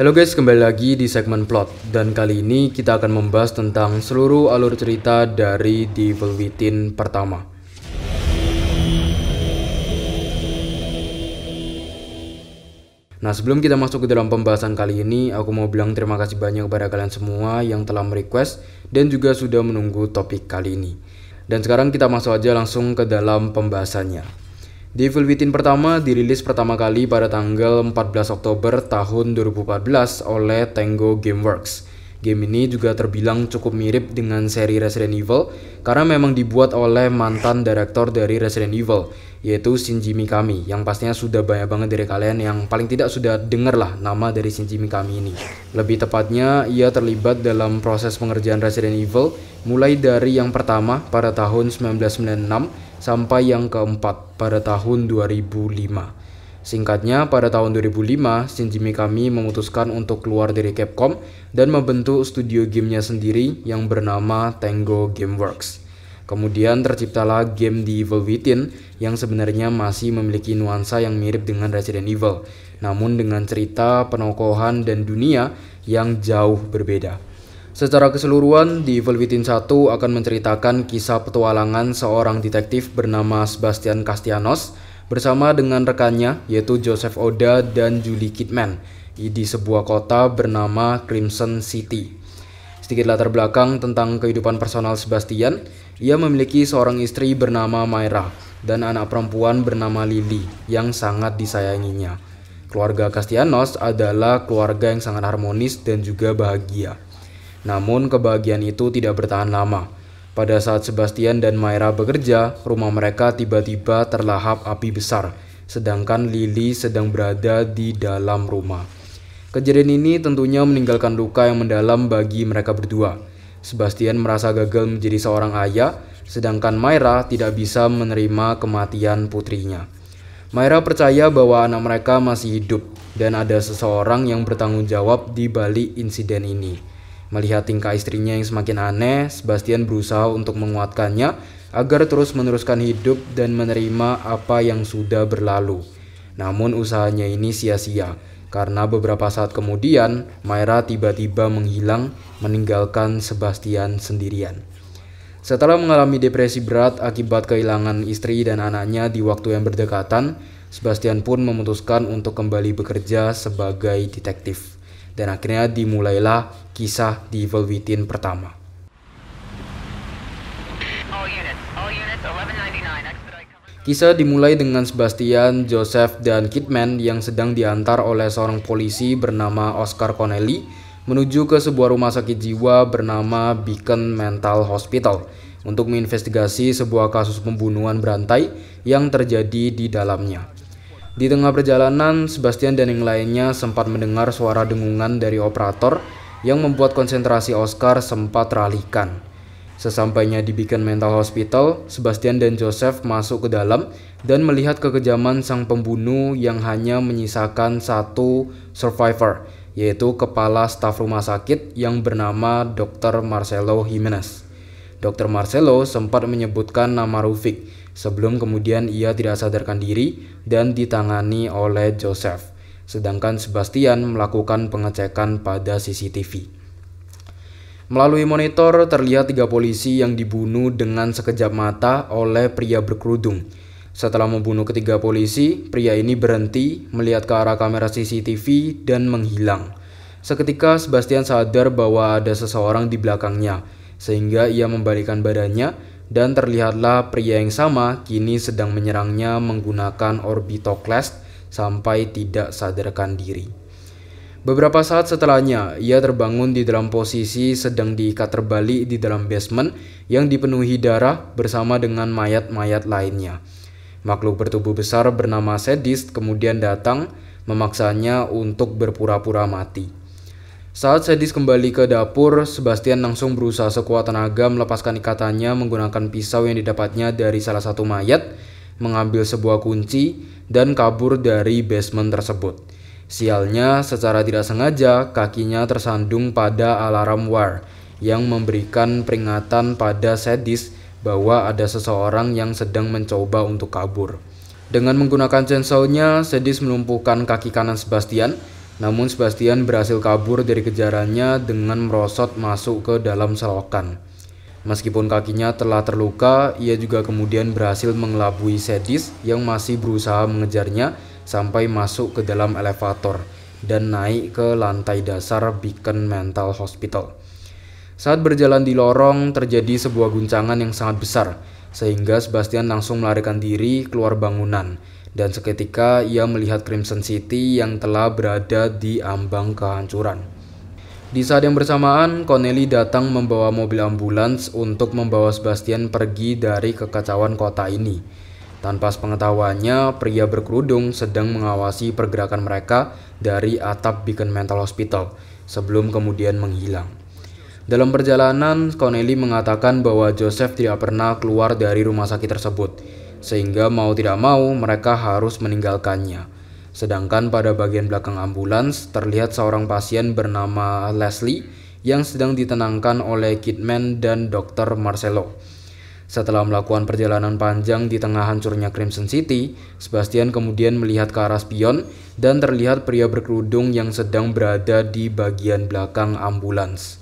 Halo guys, kembali lagi di segmen plot dan kali ini kita akan membahas tentang seluruh alur cerita dari Devil Within pertama. Nah sebelum kita masuk ke dalam pembahasan kali ini, aku mau bilang terima kasih banyak kepada kalian semua yang telah merequest dan juga sudah menunggu topik kali ini. Dan sekarang kita masuk aja langsung ke dalam pembahasannya. Devil Within pertama dirilis pertama kali pada tanggal 14 Oktober tahun 2014 oleh Tango Gameworks. Game ini juga terbilang cukup mirip dengan seri Resident Evil karena memang dibuat oleh mantan direktor dari Resident Evil yaitu Shinji Mikami yang pastinya sudah banyak banget dari kalian yang paling tidak sudah denger lah nama dari Shinji Mikami ini. Lebih tepatnya ia terlibat dalam proses pengerjaan Resident Evil mulai dari yang pertama pada tahun 1996 sampai yang keempat pada tahun 2005. Singkatnya, pada tahun 2005, Shinji Mikami memutuskan untuk keluar dari Capcom dan membentuk studio gamenya sendiri yang bernama Tango Gameworks. Kemudian terciptalah game The Evil Within yang sebenarnya masih memiliki nuansa yang mirip dengan Resident Evil, namun dengan cerita, penokohan, dan dunia yang jauh berbeda. Secara keseluruhan, di Evil Within 1 akan menceritakan kisah petualangan seorang detektif bernama Sebastian Castellanos bersama dengan rekannya yaitu Joseph Oda dan Julie Kidman di sebuah kota bernama Crimson City. Sedikit latar belakang tentang kehidupan personal Sebastian, ia memiliki seorang istri bernama Myra dan anak perempuan bernama Lily yang sangat disayanginya. Keluarga Castellanos adalah keluarga yang sangat harmonis dan juga bahagia. Namun kebahagiaan itu tidak bertahan lama. Pada saat Sebastian dan Myra bekerja, rumah mereka tiba-tiba terlahap api besar, sedangkan Lily sedang berada di dalam rumah. Kejadian ini tentunya meninggalkan luka yang mendalam bagi mereka berdua. Sebastian merasa gagal menjadi seorang ayah, sedangkan Myra tidak bisa menerima kematian putrinya. Myra percaya bahwa anak mereka masih hidup dan ada seseorang yang bertanggung jawab di balik insiden ini. Melihat tingkah istrinya yang semakin aneh, Sebastian berusaha untuk menguatkannya agar terus meneruskan hidup dan menerima apa yang sudah berlalu. Namun usahanya ini sia-sia karena beberapa saat kemudian Myra tiba-tiba menghilang meninggalkan Sebastian sendirian. Setelah mengalami depresi berat akibat kehilangan istri dan anaknya di waktu yang berdekatan, Sebastian pun memutuskan untuk kembali bekerja sebagai detektif dan akhirnya dimulailah kisah Evil Within pertama. Kisah dimulai dengan Sebastian, Joseph, dan Kidman yang sedang diantar oleh seorang polisi bernama Oscar Connelly menuju ke sebuah rumah sakit jiwa bernama Beacon Mental Hospital untuk menginvestigasi sebuah kasus pembunuhan berantai yang terjadi di dalamnya. Di tengah perjalanan, Sebastian dan yang lainnya sempat mendengar suara dengungan dari operator yang membuat konsentrasi Oscar sempat teralihkan. Sesampainya di Beacon Mental Hospital, Sebastian dan Joseph masuk ke dalam dan melihat kekejaman sang pembunuh yang hanya menyisakan satu survivor, yaitu kepala staf rumah sakit yang bernama Dr. Marcelo Jimenez. Dr. Marcelo sempat menyebutkan nama Rufik, sebelum kemudian ia tidak sadarkan diri dan ditangani oleh Joseph. Sedangkan Sebastian melakukan pengecekan pada CCTV. Melalui monitor terlihat tiga polisi yang dibunuh dengan sekejap mata oleh pria berkerudung. Setelah membunuh ketiga polisi, pria ini berhenti, melihat ke arah kamera CCTV, dan menghilang. Seketika Sebastian sadar bahwa ada seseorang di belakangnya, sehingga ia membalikkan badannya dan terlihatlah pria yang sama kini sedang menyerangnya menggunakan orbitoclast sampai tidak sadarkan diri. Beberapa saat setelahnya, ia terbangun di dalam posisi sedang diikat terbalik di dalam basement yang dipenuhi darah bersama dengan mayat-mayat lainnya. Makhluk bertubuh besar bernama Sadist kemudian datang memaksanya untuk berpura-pura mati. Saat Sedis kembali ke dapur, Sebastian langsung berusaha sekuat tenaga melepaskan ikatannya menggunakan pisau yang didapatnya dari salah satu mayat, mengambil sebuah kunci, dan kabur dari basement tersebut. Sialnya, secara tidak sengaja, kakinya tersandung pada alarm war yang memberikan peringatan pada Sedis bahwa ada seseorang yang sedang mencoba untuk kabur. Dengan menggunakan sensornya, Sedis melumpuhkan kaki kanan Sebastian namun Sebastian berhasil kabur dari kejarannya dengan merosot masuk ke dalam selokan. Meskipun kakinya telah terluka, ia juga kemudian berhasil mengelabui Sedis yang masih berusaha mengejarnya sampai masuk ke dalam elevator dan naik ke lantai dasar Beacon Mental Hospital. Saat berjalan di lorong, terjadi sebuah guncangan yang sangat besar, sehingga Sebastian langsung melarikan diri keluar bangunan dan seketika ia melihat Crimson City yang telah berada di ambang kehancuran. Di saat yang bersamaan, Connelly datang membawa mobil ambulans untuk membawa Sebastian pergi dari kekacauan kota ini. Tanpa sepengetahuannya, pria berkerudung sedang mengawasi pergerakan mereka dari atap Beacon Mental Hospital sebelum kemudian menghilang. Dalam perjalanan, Connelly mengatakan bahwa Joseph tidak pernah keluar dari rumah sakit tersebut sehingga mau tidak mau mereka harus meninggalkannya. Sedangkan pada bagian belakang ambulans terlihat seorang pasien bernama Leslie yang sedang ditenangkan oleh Kidman dan Dr. Marcelo. Setelah melakukan perjalanan panjang di tengah hancurnya Crimson City, Sebastian kemudian melihat ke arah spion dan terlihat pria berkerudung yang sedang berada di bagian belakang ambulans.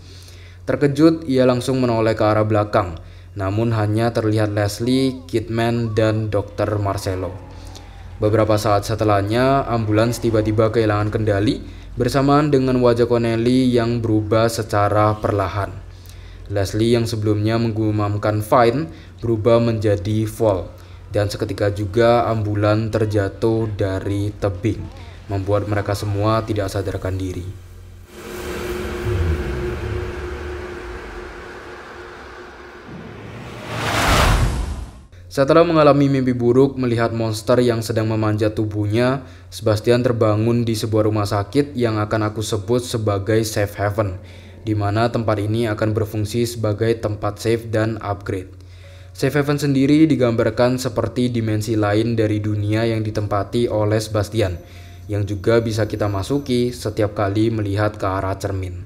Terkejut, ia langsung menoleh ke arah belakang namun hanya terlihat Leslie, Kidman, dan Dr. Marcelo. Beberapa saat setelahnya, ambulans tiba-tiba kehilangan kendali bersamaan dengan wajah Connelly yang berubah secara perlahan. Leslie yang sebelumnya menggumamkan Fine berubah menjadi Fall dan seketika juga ambulan terjatuh dari tebing, membuat mereka semua tidak sadarkan diri. Setelah mengalami mimpi buruk melihat monster yang sedang memanjat tubuhnya, Sebastian terbangun di sebuah rumah sakit yang akan aku sebut sebagai safe haven, di mana tempat ini akan berfungsi sebagai tempat safe dan upgrade. Safe haven sendiri digambarkan seperti dimensi lain dari dunia yang ditempati oleh Sebastian, yang juga bisa kita masuki setiap kali melihat ke arah cermin.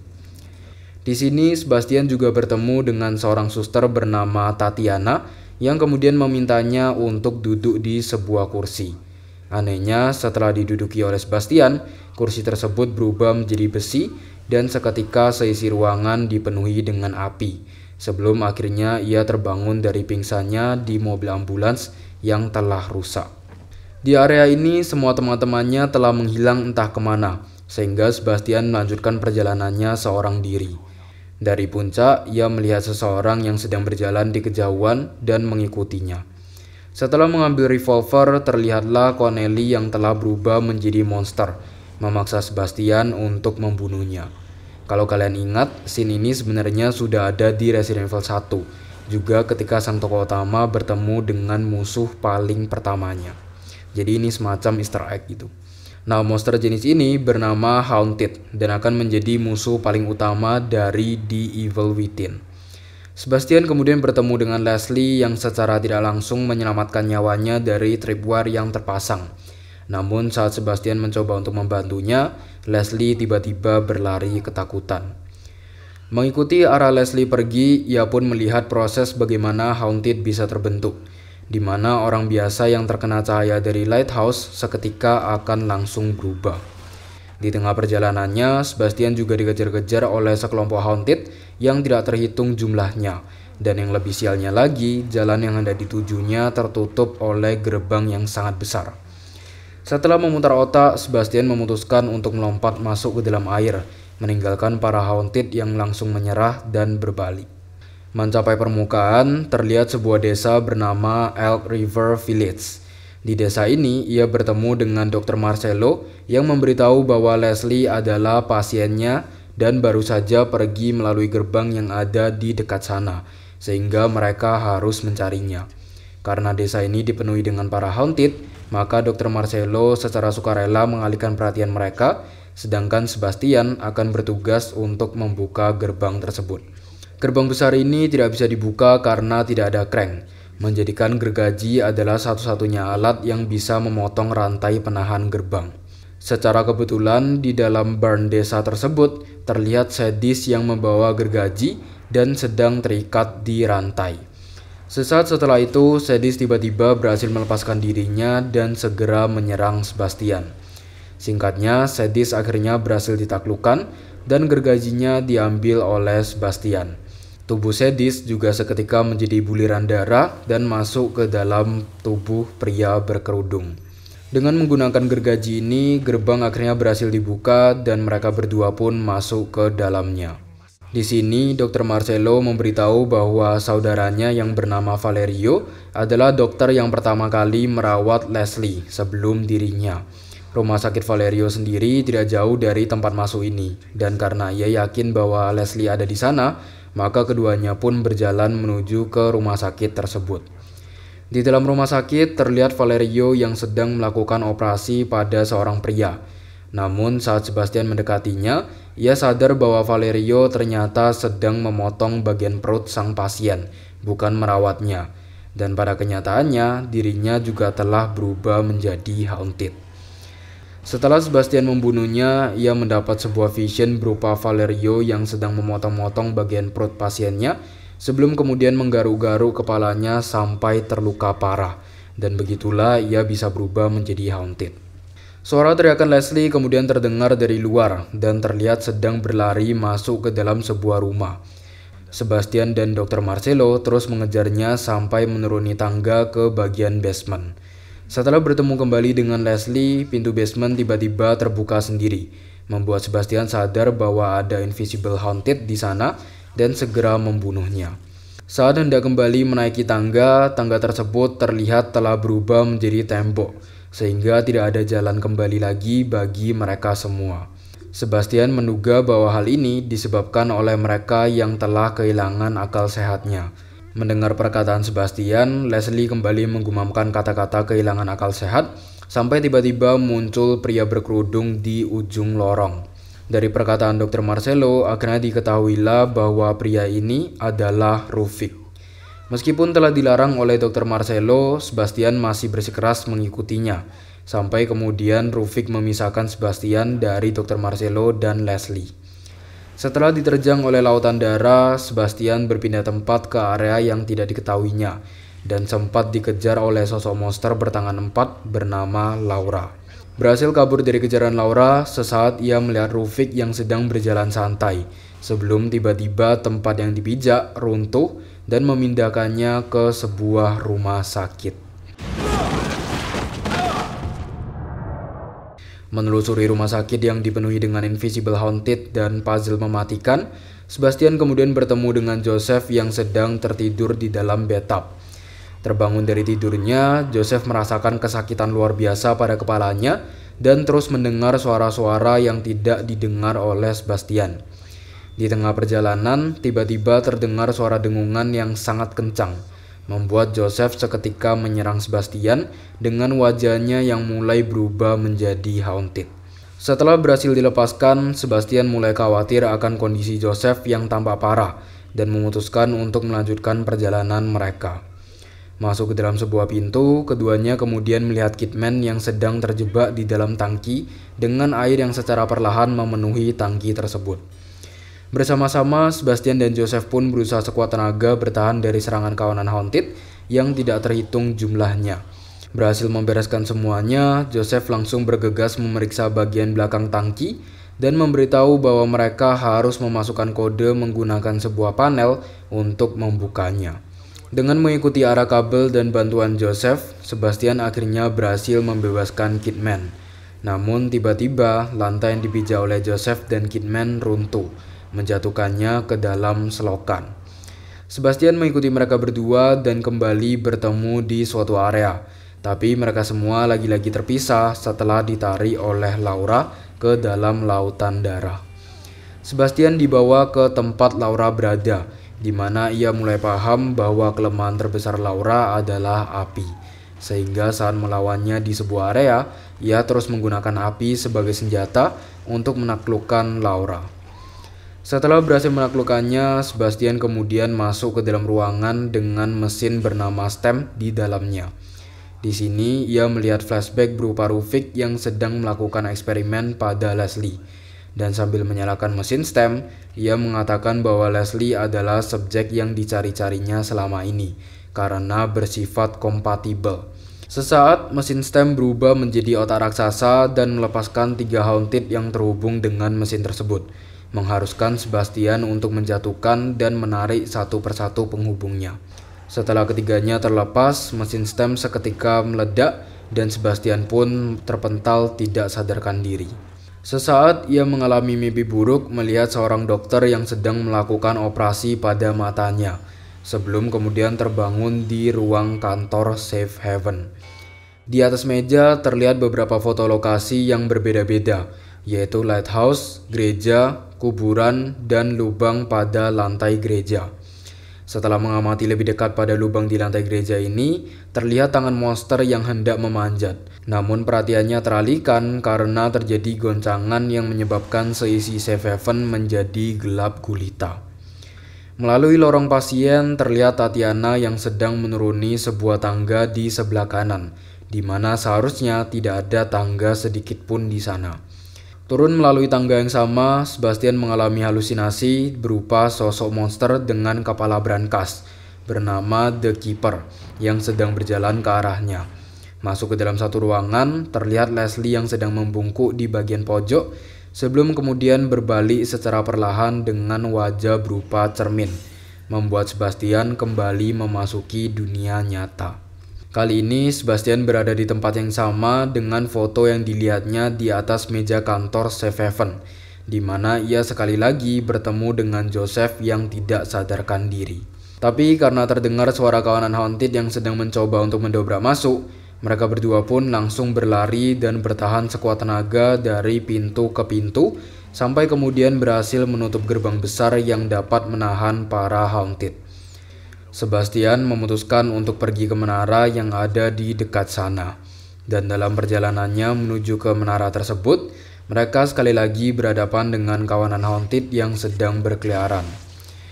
Di sini, Sebastian juga bertemu dengan seorang suster bernama Tatiana yang kemudian memintanya untuk duduk di sebuah kursi. Anehnya, setelah diduduki oleh Sebastian, kursi tersebut berubah menjadi besi dan seketika seisi ruangan dipenuhi dengan api. Sebelum akhirnya ia terbangun dari pingsannya di mobil ambulans yang telah rusak. Di area ini, semua teman-temannya telah menghilang entah kemana, sehingga Sebastian melanjutkan perjalanannya seorang diri. Dari puncak, ia melihat seseorang yang sedang berjalan di kejauhan dan mengikutinya. Setelah mengambil revolver, terlihatlah Connelly yang telah berubah menjadi monster, memaksa Sebastian untuk membunuhnya. Kalau kalian ingat, scene ini sebenarnya sudah ada di Resident Evil 1, juga ketika sang tokoh utama bertemu dengan musuh paling pertamanya. Jadi ini semacam easter egg gitu. Nah, monster jenis ini bernama Haunted dan akan menjadi musuh paling utama dari The Evil Within. Sebastian kemudian bertemu dengan Leslie yang secara tidak langsung menyelamatkan nyawanya dari tripwire yang terpasang. Namun saat Sebastian mencoba untuk membantunya, Leslie tiba-tiba berlari ketakutan. Mengikuti arah Leslie pergi, ia pun melihat proses bagaimana Haunted bisa terbentuk – di mana orang biasa yang terkena cahaya dari lighthouse seketika akan langsung berubah. Di tengah perjalanannya, Sebastian juga dikejar-kejar oleh sekelompok haunted yang tidak terhitung jumlahnya. Dan yang lebih sialnya lagi, jalan yang hendak ditujunya tertutup oleh gerbang yang sangat besar. Setelah memutar otak, Sebastian memutuskan untuk melompat masuk ke dalam air, meninggalkan para haunted yang langsung menyerah dan berbalik. Mencapai permukaan, terlihat sebuah desa bernama Elk River Village. Di desa ini, ia bertemu dengan Dr. Marcelo yang memberitahu bahwa Leslie adalah pasiennya dan baru saja pergi melalui gerbang yang ada di dekat sana, sehingga mereka harus mencarinya. Karena desa ini dipenuhi dengan para haunted, maka Dr. Marcelo secara sukarela mengalihkan perhatian mereka, sedangkan Sebastian akan bertugas untuk membuka gerbang tersebut. Gerbang besar ini tidak bisa dibuka karena tidak ada crank, menjadikan gergaji adalah satu-satunya alat yang bisa memotong rantai penahan gerbang. Secara kebetulan, di dalam barn desa tersebut terlihat Sedis yang membawa gergaji dan sedang terikat di rantai. Sesaat setelah itu, Sedis tiba-tiba berhasil melepaskan dirinya dan segera menyerang Sebastian. Singkatnya, Sedis akhirnya berhasil ditaklukkan dan gergajinya diambil oleh Sebastian. Tubuh sedis juga seketika menjadi buliran darah dan masuk ke dalam tubuh pria berkerudung. Dengan menggunakan gergaji ini, gerbang akhirnya berhasil dibuka dan mereka berdua pun masuk ke dalamnya. Di sini, Dr. Marcelo memberitahu bahwa saudaranya yang bernama Valerio adalah dokter yang pertama kali merawat Leslie sebelum dirinya. Rumah sakit Valerio sendiri tidak jauh dari tempat masuk ini, dan karena ia yakin bahwa Leslie ada di sana, maka keduanya pun berjalan menuju ke rumah sakit tersebut. Di dalam rumah sakit terlihat Valerio yang sedang melakukan operasi pada seorang pria. Namun saat Sebastian mendekatinya, ia sadar bahwa Valerio ternyata sedang memotong bagian perut sang pasien, bukan merawatnya. Dan pada kenyataannya, dirinya juga telah berubah menjadi haunted. Setelah Sebastian membunuhnya, ia mendapat sebuah vision berupa Valerio yang sedang memotong-motong bagian perut pasiennya sebelum kemudian menggaru-garu kepalanya sampai terluka parah. Dan begitulah ia bisa berubah menjadi haunted. Suara teriakan Leslie kemudian terdengar dari luar dan terlihat sedang berlari masuk ke dalam sebuah rumah. Sebastian dan Dr. Marcelo terus mengejarnya sampai menuruni tangga ke bagian basement. Setelah bertemu kembali dengan Leslie, pintu basement tiba-tiba terbuka sendiri, membuat Sebastian sadar bahwa ada invisible haunted di sana dan segera membunuhnya. Saat hendak kembali menaiki tangga, tangga tersebut terlihat telah berubah menjadi tembok, sehingga tidak ada jalan kembali lagi bagi mereka semua. Sebastian menduga bahwa hal ini disebabkan oleh mereka yang telah kehilangan akal sehatnya. Mendengar perkataan Sebastian, Leslie kembali menggumamkan kata-kata kehilangan akal sehat sampai tiba-tiba muncul pria berkerudung di ujung lorong. Dari perkataan Dr. Marcelo, akhirnya diketahuilah bahwa pria ini adalah Rufik. Meskipun telah dilarang oleh Dr. Marcelo, Sebastian masih bersikeras mengikutinya. Sampai kemudian Rufik memisahkan Sebastian dari Dr. Marcelo dan Leslie. Setelah diterjang oleh lautan darah, Sebastian berpindah tempat ke area yang tidak diketahuinya dan sempat dikejar oleh sosok monster bertangan empat bernama Laura. Berhasil kabur dari kejaran Laura, sesaat ia melihat Rufik yang sedang berjalan santai sebelum tiba-tiba tempat yang dipijak runtuh dan memindahkannya ke sebuah rumah sakit. Menelusuri rumah sakit yang dipenuhi dengan invisible haunted dan puzzle mematikan, Sebastian kemudian bertemu dengan Joseph yang sedang tertidur di dalam bathtub. Terbangun dari tidurnya, Joseph merasakan kesakitan luar biasa pada kepalanya dan terus mendengar suara-suara yang tidak didengar oleh Sebastian. Di tengah perjalanan, tiba-tiba terdengar suara dengungan yang sangat kencang membuat Joseph seketika menyerang Sebastian dengan wajahnya yang mulai berubah menjadi haunted. Setelah berhasil dilepaskan, Sebastian mulai khawatir akan kondisi Joseph yang tampak parah dan memutuskan untuk melanjutkan perjalanan mereka. Masuk ke dalam sebuah pintu, keduanya kemudian melihat Kidman yang sedang terjebak di dalam tangki dengan air yang secara perlahan memenuhi tangki tersebut. Bersama-sama, Sebastian dan Joseph pun berusaha sekuat tenaga bertahan dari serangan kawanan Haunted yang tidak terhitung jumlahnya. Berhasil membereskan semuanya, Joseph langsung bergegas memeriksa bagian belakang tangki dan memberitahu bahwa mereka harus memasukkan kode menggunakan sebuah panel untuk membukanya. Dengan mengikuti arah kabel dan bantuan Joseph, Sebastian akhirnya berhasil membebaskan Kidman. Namun tiba-tiba lantai yang dipijak oleh Joseph dan Kidman runtuh menjatuhkannya ke dalam selokan. Sebastian mengikuti mereka berdua dan kembali bertemu di suatu area. Tapi mereka semua lagi-lagi terpisah setelah ditarik oleh Laura ke dalam lautan darah. Sebastian dibawa ke tempat Laura berada, di mana ia mulai paham bahwa kelemahan terbesar Laura adalah api. Sehingga saat melawannya di sebuah area, ia terus menggunakan api sebagai senjata untuk menaklukkan Laura. Setelah berhasil menaklukkannya, Sebastian kemudian masuk ke dalam ruangan dengan mesin bernama STEM di dalamnya. Di sini, ia melihat flashback berupa Rufik yang sedang melakukan eksperimen pada Leslie. Dan sambil menyalakan mesin STEM, ia mengatakan bahwa Leslie adalah subjek yang dicari-carinya selama ini, karena bersifat kompatibel. Sesaat, mesin STEM berubah menjadi otak raksasa dan melepaskan tiga haunted yang terhubung dengan mesin tersebut mengharuskan Sebastian untuk menjatuhkan dan menarik satu persatu penghubungnya. Setelah ketiganya terlepas, mesin stem seketika meledak dan Sebastian pun terpental tidak sadarkan diri. Sesaat ia mengalami mimpi buruk melihat seorang dokter yang sedang melakukan operasi pada matanya sebelum kemudian terbangun di ruang kantor Safe Haven. Di atas meja terlihat beberapa foto lokasi yang berbeda-beda, yaitu lighthouse, gereja, kuburan, dan lubang pada lantai gereja. Setelah mengamati lebih dekat pada lubang di lantai gereja ini, terlihat tangan monster yang hendak memanjat. Namun perhatiannya teralihkan karena terjadi goncangan yang menyebabkan seisi safe haven menjadi gelap gulita. Melalui lorong pasien, terlihat Tatiana yang sedang menuruni sebuah tangga di sebelah kanan, di mana seharusnya tidak ada tangga sedikit pun di sana. Turun melalui tangga yang sama, Sebastian mengalami halusinasi berupa sosok monster dengan kepala brankas bernama The Keeper yang sedang berjalan ke arahnya. Masuk ke dalam satu ruangan, terlihat Leslie yang sedang membungkuk di bagian pojok sebelum kemudian berbalik secara perlahan dengan wajah berupa cermin, membuat Sebastian kembali memasuki dunia nyata. Kali ini Sebastian berada di tempat yang sama dengan foto yang dilihatnya di atas meja kantor Safe Haven, di mana ia sekali lagi bertemu dengan Joseph yang tidak sadarkan diri. Tapi karena terdengar suara kawanan Haunted yang sedang mencoba untuk mendobrak masuk, mereka berdua pun langsung berlari dan bertahan sekuat tenaga dari pintu ke pintu, sampai kemudian berhasil menutup gerbang besar yang dapat menahan para Haunted. Sebastian memutuskan untuk pergi ke menara yang ada di dekat sana. Dan dalam perjalanannya menuju ke menara tersebut, mereka sekali lagi berhadapan dengan kawanan Haunted yang sedang berkeliaran.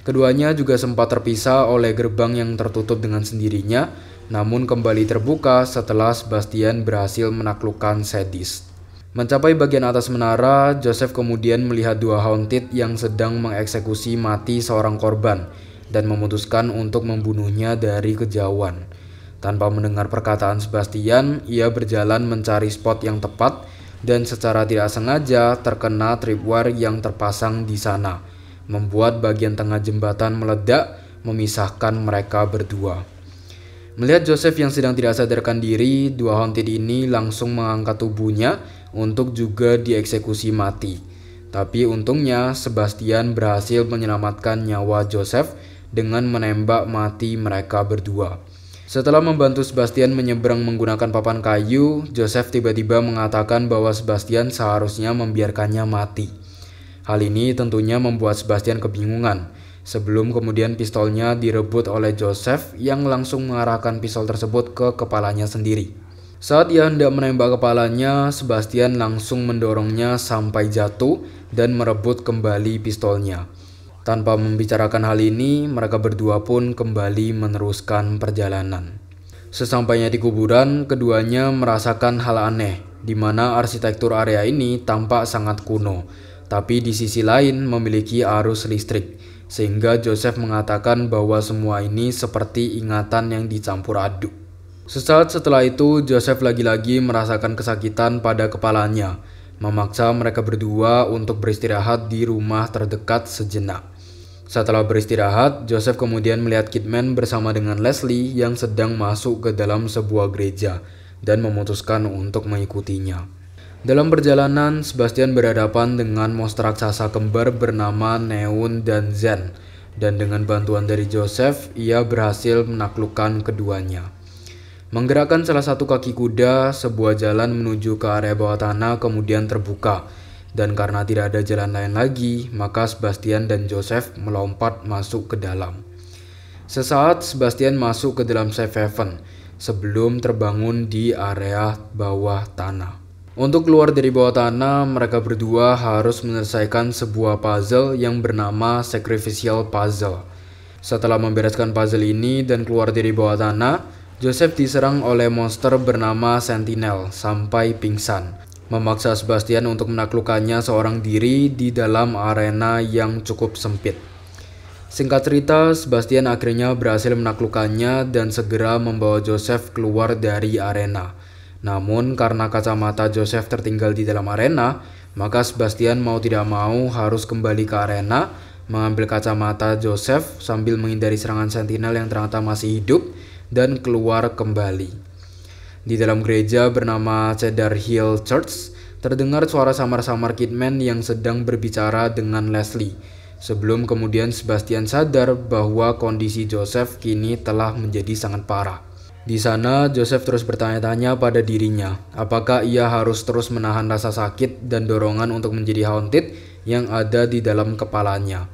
Keduanya juga sempat terpisah oleh gerbang yang tertutup dengan sendirinya, namun kembali terbuka setelah Sebastian berhasil menaklukkan Sadist. Mencapai bagian atas menara, Joseph kemudian melihat dua Haunted yang sedang mengeksekusi mati seorang korban, dan memutuskan untuk membunuhnya dari kejauhan. Tanpa mendengar perkataan Sebastian, ia berjalan mencari spot yang tepat dan secara tidak sengaja terkena tripwire yang terpasang di sana, membuat bagian tengah jembatan meledak, memisahkan mereka berdua. Melihat Joseph yang sedang tidak sadarkan diri, dua haunted ini langsung mengangkat tubuhnya untuk juga dieksekusi mati. Tapi untungnya, Sebastian berhasil menyelamatkan nyawa Joseph dengan menembak mati mereka berdua. Setelah membantu Sebastian menyeberang menggunakan papan kayu, Joseph tiba-tiba mengatakan bahwa Sebastian seharusnya membiarkannya mati. Hal ini tentunya membuat Sebastian kebingungan, sebelum kemudian pistolnya direbut oleh Joseph yang langsung mengarahkan pistol tersebut ke kepalanya sendiri. Saat ia hendak menembak kepalanya, Sebastian langsung mendorongnya sampai jatuh dan merebut kembali pistolnya. Tanpa membicarakan hal ini, mereka berdua pun kembali meneruskan perjalanan. Sesampainya di kuburan, keduanya merasakan hal aneh, di mana arsitektur area ini tampak sangat kuno, tapi di sisi lain memiliki arus listrik, sehingga Joseph mengatakan bahwa semua ini seperti ingatan yang dicampur aduk. Sesaat setelah itu, Joseph lagi-lagi merasakan kesakitan pada kepalanya, memaksa mereka berdua untuk beristirahat di rumah terdekat sejenak. Setelah beristirahat, Joseph kemudian melihat Kidman bersama dengan Leslie yang sedang masuk ke dalam sebuah gereja dan memutuskan untuk mengikutinya. Dalam perjalanan, Sebastian berhadapan dengan monster raksasa kembar bernama Neun dan Zen, dan dengan bantuan dari Joseph, ia berhasil menaklukkan keduanya. Menggerakkan salah satu kaki kuda, sebuah jalan menuju ke area bawah tanah kemudian terbuka. Dan karena tidak ada jalan lain lagi, maka Sebastian dan Joseph melompat masuk ke dalam. Sesaat Sebastian masuk ke dalam safe haven sebelum terbangun di area bawah tanah. Untuk keluar dari bawah tanah, mereka berdua harus menyelesaikan sebuah puzzle yang bernama Sacrificial Puzzle. Setelah membereskan puzzle ini dan keluar dari bawah tanah, Joseph diserang oleh monster bernama Sentinel sampai pingsan, memaksa Sebastian untuk menaklukkannya seorang diri di dalam arena yang cukup sempit. Singkat cerita, Sebastian akhirnya berhasil menaklukkannya dan segera membawa Joseph keluar dari arena. Namun karena kacamata Joseph tertinggal di dalam arena, maka Sebastian mau tidak mau harus kembali ke arena, mengambil kacamata Joseph sambil menghindari serangan sentinel yang ternyata masih hidup, dan keluar kembali. Di dalam gereja bernama Cedar Hill Church, terdengar suara samar-samar Kidman yang sedang berbicara dengan Leslie. Sebelum kemudian Sebastian sadar bahwa kondisi Joseph kini telah menjadi sangat parah. Di sana, Joseph terus bertanya-tanya pada dirinya, apakah ia harus terus menahan rasa sakit dan dorongan untuk menjadi haunted yang ada di dalam kepalanya.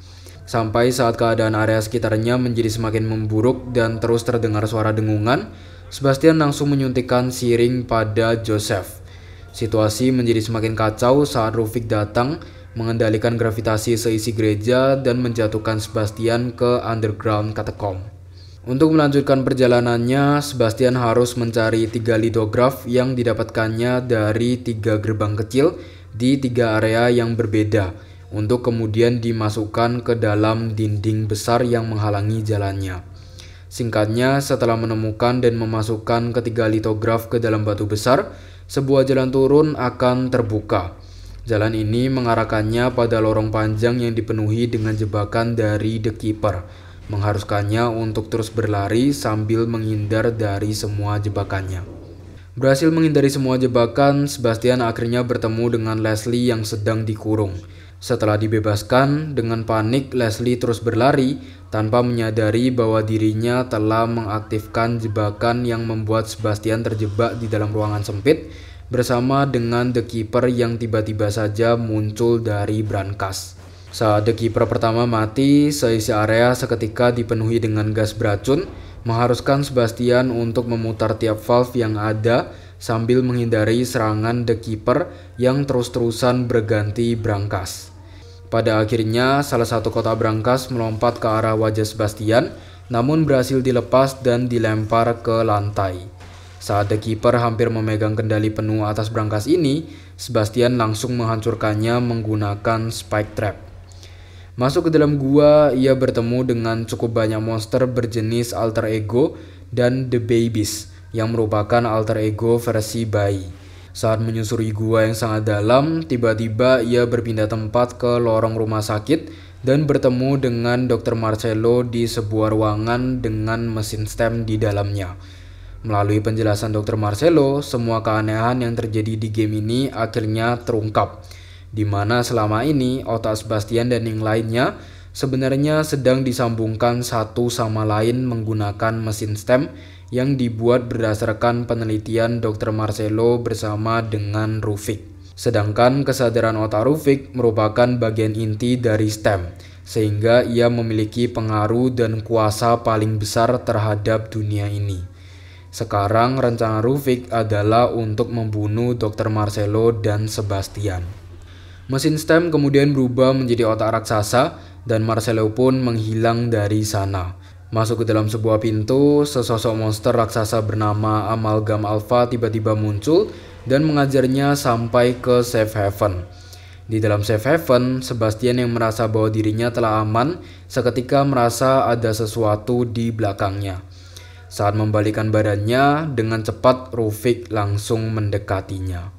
Sampai saat keadaan area sekitarnya menjadi semakin memburuk dan terus terdengar suara dengungan, Sebastian langsung menyuntikkan siring pada Joseph. Situasi menjadi semakin kacau saat Rufik datang, mengendalikan gravitasi seisi gereja dan menjatuhkan Sebastian ke underground katakom. Untuk melanjutkan perjalanannya, Sebastian harus mencari tiga litograf yang didapatkannya dari tiga gerbang kecil di tiga area yang berbeda untuk kemudian dimasukkan ke dalam dinding besar yang menghalangi jalannya. Singkatnya, setelah menemukan dan memasukkan ketiga litograf ke dalam batu besar, sebuah jalan turun akan terbuka. Jalan ini mengarahkannya pada lorong panjang yang dipenuhi dengan jebakan dari The Keeper, mengharuskannya untuk terus berlari sambil menghindar dari semua jebakannya. Berhasil menghindari semua jebakan, Sebastian akhirnya bertemu dengan Leslie yang sedang dikurung. Setelah dibebaskan, dengan panik Leslie terus berlari tanpa menyadari bahwa dirinya telah mengaktifkan jebakan yang membuat Sebastian terjebak di dalam ruangan sempit bersama dengan The Keeper yang tiba-tiba saja muncul dari brankas. Saat The Keeper pertama mati, seisi area seketika dipenuhi dengan gas beracun, mengharuskan Sebastian untuk memutar tiap valve yang ada sambil menghindari serangan The Keeper yang terus-terusan berganti brankas. Pada akhirnya, salah satu kota brankas melompat ke arah wajah Sebastian, namun berhasil dilepas dan dilempar ke lantai. Saat the keeper hampir memegang kendali penuh atas brankas ini, Sebastian langsung menghancurkannya menggunakan spike trap. Masuk ke dalam gua, ia bertemu dengan cukup banyak monster berjenis alter ego dan the babies yang merupakan alter ego versi bayi. Saat menyusuri gua yang sangat dalam, tiba-tiba ia berpindah tempat ke lorong rumah sakit dan bertemu dengan Dr. Marcelo di sebuah ruangan dengan mesin stem di dalamnya. Melalui penjelasan Dr. Marcelo, semua keanehan yang terjadi di game ini akhirnya terungkap, di mana selama ini otak Sebastian dan yang lainnya sebenarnya sedang disambungkan satu sama lain menggunakan mesin stem yang dibuat berdasarkan penelitian Dr. Marcelo bersama dengan Rufik. Sedangkan kesadaran otak Rufik merupakan bagian inti dari STEM, sehingga ia memiliki pengaruh dan kuasa paling besar terhadap dunia ini. Sekarang rencana Rufik adalah untuk membunuh Dr. Marcelo dan Sebastian. Mesin STEM kemudian berubah menjadi otak raksasa dan Marcelo pun menghilang dari sana. Masuk ke dalam sebuah pintu, sesosok monster raksasa bernama Amalgam Alpha tiba-tiba muncul dan mengajarnya sampai ke safe haven. Di dalam safe haven, Sebastian yang merasa bahwa dirinya telah aman seketika merasa ada sesuatu di belakangnya. Saat membalikan badannya, dengan cepat Rufik langsung mendekatinya.